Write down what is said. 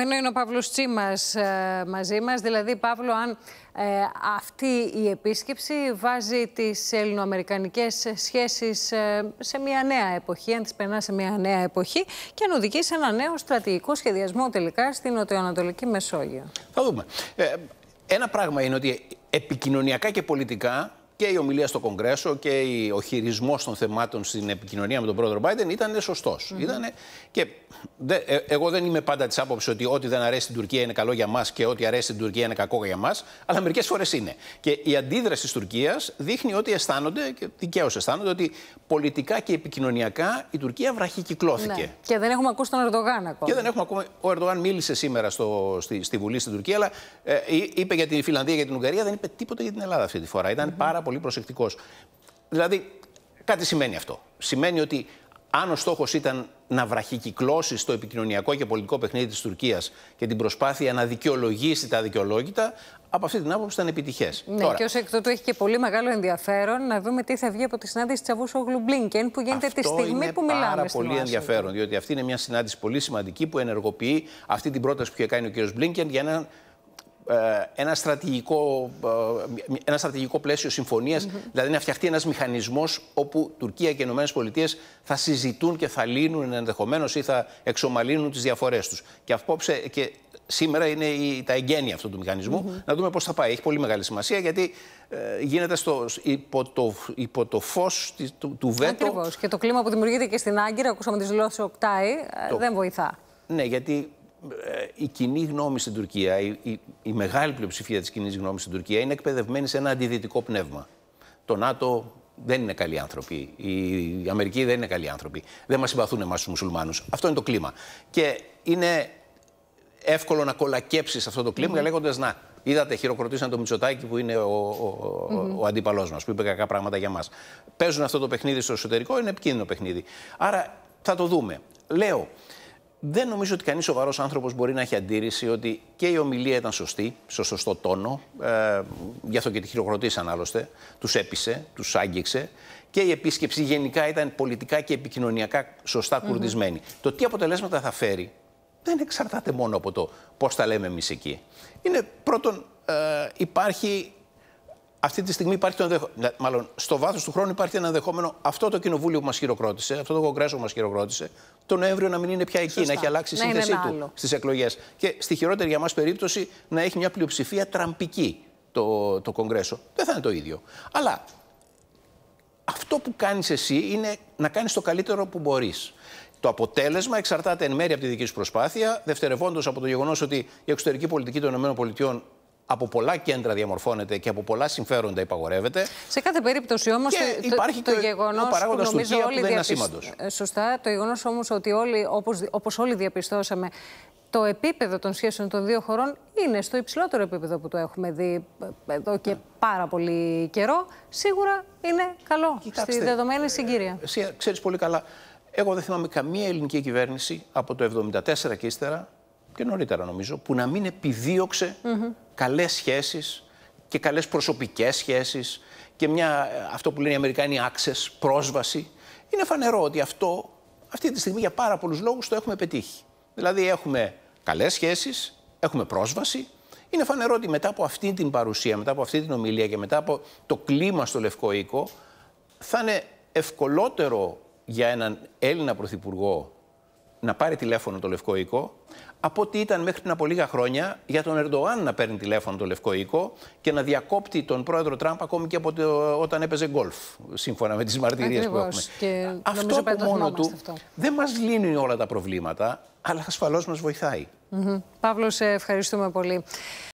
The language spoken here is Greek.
Μένω είναι ο Παύλος Τσίμας ε, μαζί μας. Δηλαδή, Παύλο, αν ε, αυτή η επίσκεψη βάζει τις ελληνοαμερικανικές σχέσεις ε, σε μια νέα εποχή, αν τις περνά σε μια νέα εποχή και αν οδηγεί σε ένα νέο στρατηγικό σχεδιασμό τελικά στην Νοτιοανατολική Μεσόγειο. Θα δούμε. Ένα πράγμα είναι ότι επικοινωνιακά και πολιτικά και η ομιλία στο Κογκρέσο και ο χειρισμός των θεμάτων στην επικοινωνία με τον πρόεδρο Biden ήταν Ήτανε... Και ε, εγώ δεν είμαι πάντα της άποψης ότι ό,τι δεν αρέσει στην Τουρκία είναι καλό για μας και ό,τι αρέσει στην Τουρκία είναι κακό για μας, αλλά μερικές φορές είναι. Και η αντίδραση της Τουρκίας δείχνει ότι αισθάνονται, και δικαίως αισθάνονται, ότι πολιτικά και επικοινωνιακά η Τουρκία βραχικυκλώθηκε. Ναι. Και δεν έχουμε ακούσει τον Ερντογάν ακόμα. Και δεν έχουμε ακούσει. Ο Ερντογάν μίλησε σήμερα στο... στη... στη Βουλή στην Τουρκία, αλλά ε, είπε για την Φιλανδία και την Ουγγαρία, δεν είπε τίποτα για την Ελλάδα αυτή τη φορά. πάρα πολύ προσεκτικός. Δηλαδή, κάτι σημαίνει αυτό. Σημαίνει ότι αν ο στόχος ήταν να βραχικυκλώσει στο επικοινωνιακό και πολιτικό παιχνίδι της Τουρκίας και την προσπάθεια να δικαιολογήσει τα δικαιολόγητα, από αυτή την άποψη ήταν επιτυχές. Ναι, Τώρα... και ως εκ τούτου έχει και πολύ μεγάλο ενδιαφέρον να δούμε τι θα βγει από τη συνάντηση Τσαβούσογλου Μπλίνκεν που γίνεται τη στιγμή που μιλάμε. Είναι πάρα πολύ ενδιαφέρον, διότι αυτή είναι μια συνάντηση πολύ σημαντική που ενεργοποιεί αυτή την πρόταση που είχε κάνει ο κ. Μπλίνκεν για έναν ε, ένα στρατηγικό, ε, ένα στρατηγικό πλαίσιο δηλαδή να φτιαχτεί ένας μηχανισμός όπου Τουρκία και οι ΗΠΑ θα συζητούν και θα λύνουν ενδεχομένως ή θα εξομαλύνουν τις διαφορές τους. Και, απόψε, και σήμερα είναι η, τα εγγένεια αυτού του μηχανισμου Να δούμε πώς θα πάει. Έχει πολύ μεγάλη σημασία γιατί ε, γίνεται στο, υπό, το, υπό φως του, του βέτο. Ακριβώς. Και το κλίμα που δημιουργείται και στην Άγκυρα, ακούσαμε τις δηλώσεις Οκτάη, το... δεν βοηθά. Ναι, γιατί η κοινή γνώμη στην Τουρκία, η, η, μεγάλη πλειοψηφία της κοινής γνώμης στην Τουρκία είναι εκπαιδευμένη σε ένα αντιδυτικό πνεύμα. Το ΝΑΤΟ δεν είναι καλοί άνθρωποι. Οι Αμερικοί δεν είναι καλοί άνθρωποι. Δεν μας συμπαθούν εμάς τους μουσουλμάνους. Αυτό είναι το κλίμα. Και είναι εύκολο να κολακέψεις αυτό το κλίμα mm λέγοντας να. Είδατε, χειροκροτήσαν τον Μητσοτάκη που είναι ο, ο, mm αντίπαλός μας, που είπε κακά πράγματα για μας. Παίζουν αυτό το παιχνίδι στο εσωτερικό, είναι επικίνδυνο παιχνίδι. Άρα θα το δούμε. Λέω, δεν νομίζω ότι κανείς σοβαρός άνθρωπος μπορεί να έχει αντίρρηση ότι και η ομιλία ήταν σωστή, στο σωστό τόνο. Ε, γι' αυτό και τη χειροκροτήσαν άλλωστε. Τους έπεισε, τους άγγιξε. Και η επίσκεψη γενικά ήταν πολιτικά και επικοινωνιακά σωστά Το τι αποτελέσματα θα φέρει δεν εξαρτάται μόνο από το πώς τα λέμε εμείς εκεί. Είναι πρώτον, ε, υπάρχει αυτή τη στιγμή υπάρχει το ενδεχόμενο. Ναι, μάλλον στο βάθος του χρόνου υπάρχει ένα ενδεχόμενο αυτό το κοινοβούλιο που μας χειροκρότησε, αυτό το κογκρέσο που μας χειροκρότησε, το Νοέμβριο να μην είναι πια εκεί, να έχει αλλάξει η ναι, σύνθεσή του στις εκλογές. Και στη χειρότερη για μας περίπτωση να έχει μια πλειοψηφία τραμπική το, το κογκρέσο. Δεν θα είναι το ίδιο. Αλλά αυτό που κάνεις εσύ είναι να κάνεις το καλύτερο που μπορείς. Το αποτέλεσμα εξαρτάται εν μέρει από τη δική σου προσπάθεια, δευτερευόντως από το γεγονός ότι η εξωτερική πολιτική των ΗΠΑ από πολλά κέντρα διαμορφώνεται και από πολλά συμφέροντα υπαγορεύεται. Σε κάθε περίπτωση όμως υπάρχει το, το, το γεγονό που νομίζω όλοι διαπιστώσαμε. Σωστά. Το γεγονός όμως ότι όλοι, όπως όλοι διαπιστώσαμε, το επίπεδο των σχέσεων των δύο χωρών είναι στο υψηλότερο επίπεδο που το έχουμε δει εδώ και ναι. πάρα πολύ καιρό. Σίγουρα είναι καλό Κοιτάξτε, στη δεδομένη ε, συγκύρια. Εσύ ξέρεις πολύ καλά, εγώ δεν θυμάμαι καμία ελληνική κυβέρνηση από το 1974 και ύστερα και νωρίτερα νομίζω, που να μην επιδίωξε mm -hmm. καλές σχέσεις και καλές προσωπικές σχέσεις και μια, ε, αυτό που λένε οι Αμερικάνοι access, πρόσβαση. Είναι φανερό ότι αυτό αυτή τη στιγμή για πάρα πολλούς λόγους το έχουμε πετύχει. Δηλαδή έχουμε καλές σχέσεις, έχουμε πρόσβαση. Είναι φανερό ότι μετά από αυτή την παρουσία, μετά από αυτή την ομιλία και μετά από το κλίμα στο Λευκό Οίκο θα είναι ευκολότερο για έναν Έλληνα Πρωθυπουργό να πάρει τηλέφωνο το Λευκό Οίκο από ό,τι ήταν μέχρι πριν από λίγα χρόνια για τον Ερντογάν να παίρνει τηλέφωνο το Λευκό Οίκο και να διακόπτει τον πρόεδρο Τραμπ ακόμη και από όταν έπαιζε γκολφ, σύμφωνα με τις μαρτυρίες που έχουμε. αυτό από μόνο του δεν μας λύνει όλα τα προβλήματα, αλλά ασφαλώς μας βοηθάει. Mm Παύλο, σε ευχαριστούμε πολύ.